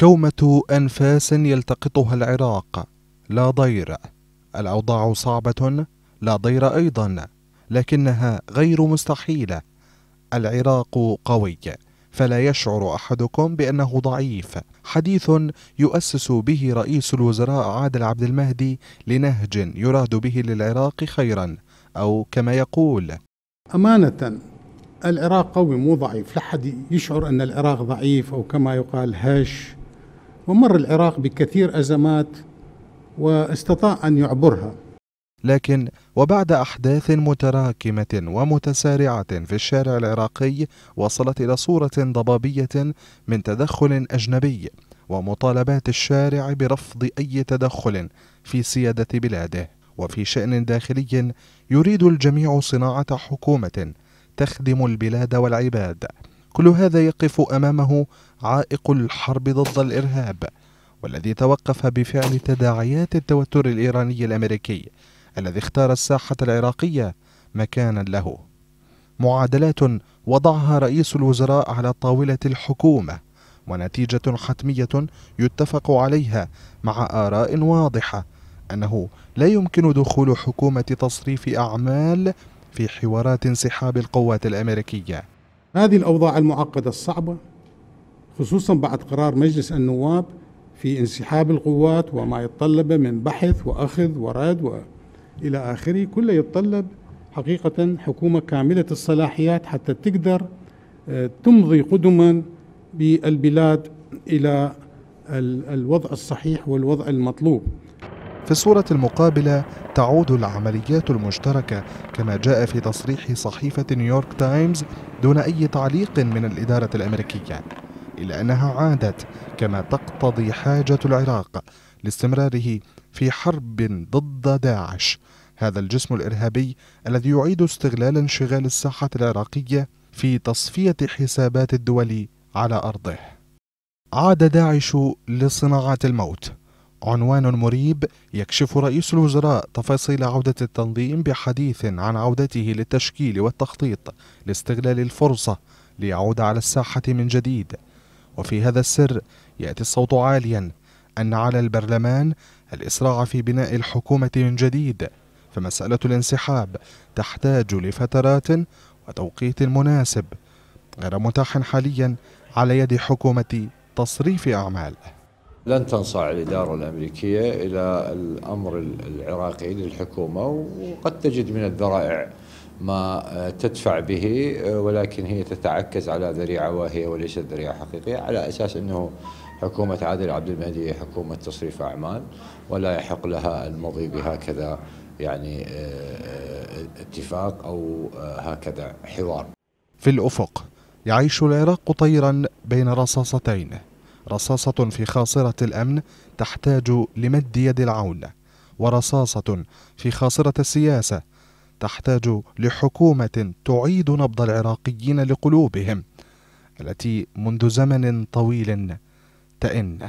كومة أنفاس يلتقطها العراق لا ضير الأوضاع صعبة لا ضير أيضا لكنها غير مستحيلة العراق قوي فلا يشعر أحدكم بأنه ضعيف حديث يؤسس به رئيس الوزراء عادل عبد المهدي لنهج يراد به للعراق خيرا أو كما يقول أمانة العراق قوي مو ضعيف لا حد يشعر أن العراق ضعيف أو كما يقال هش ومر العراق بكثير أزمات واستطاع أن يعبرها لكن وبعد أحداث متراكمة ومتسارعة في الشارع العراقي وصلت إلى صورة ضبابية من تدخل أجنبي ومطالبات الشارع برفض أي تدخل في سيادة بلاده وفي شأن داخلي يريد الجميع صناعة حكومة تخدم البلاد والعباد كل هذا يقف أمامه عائق الحرب ضد الإرهاب والذي توقف بفعل تداعيات التوتر الإيراني الأمريكي الذي اختار الساحة العراقية مكانا له معادلات وضعها رئيس الوزراء على طاولة الحكومة ونتيجة حتمية يتفق عليها مع آراء واضحة أنه لا يمكن دخول حكومة تصريف أعمال في حوارات انسحاب القوات الأمريكية هذه الأوضاع المعقدة الصعبة خصوصا بعد قرار مجلس النواب في انسحاب القوات وما يتطلب من بحث وأخذ ورد وإلى آخره كله يتطلب حقيقة حكومة كاملة الصلاحيات حتى تقدر آه، تمضي قدما بالبلاد إلى الوضع الصحيح والوضع المطلوب في الصورة المقابلة تعود العمليات المشتركة كما جاء في تصريح صحيفة نيويورك تايمز دون أي تعليق من الإدارة الأمريكية إلا أنها عادت كما تقتضي حاجة العراق لاستمراره في حرب ضد داعش هذا الجسم الإرهابي الذي يعيد استغلال انشغال الساحة العراقية في تصفية حسابات الدول على أرضه عاد داعش لصناعة الموت عنوان مريب يكشف رئيس الوزراء تفاصيل عودة التنظيم بحديث عن عودته للتشكيل والتخطيط لاستغلال الفرصة ليعود على الساحة من جديد وفي هذا السر يأتي الصوت عاليا أن على البرلمان الإسراع في بناء الحكومة من جديد فمسألة الانسحاب تحتاج لفترات وتوقيت مناسب غير متاح حاليا على يد حكومة تصريف أعمال لن تنصاع الإدارة الأمريكية إلى الأمر العراقي للحكومة وقد تجد من الذرائع ما تدفع به ولكن هي تتعكز على ذريعة واهية وليست ذريعة حقيقية على أساس أنه حكومة عادل عبد المهدي هي حكومة تصريف أعمال ولا يحق لها المضي بهكذا يعني آه، اتفاق أو آه، هكذا حوار في الأفق يعيش العراق طيرا بين رصاصتين رصاصة في خاصرة الأمن تحتاج لمد يد العون ورصاصة في خاصرة السياسة تحتاج لحكومة تعيد نبض العراقيين لقلوبهم التي منذ زمن طويل تئن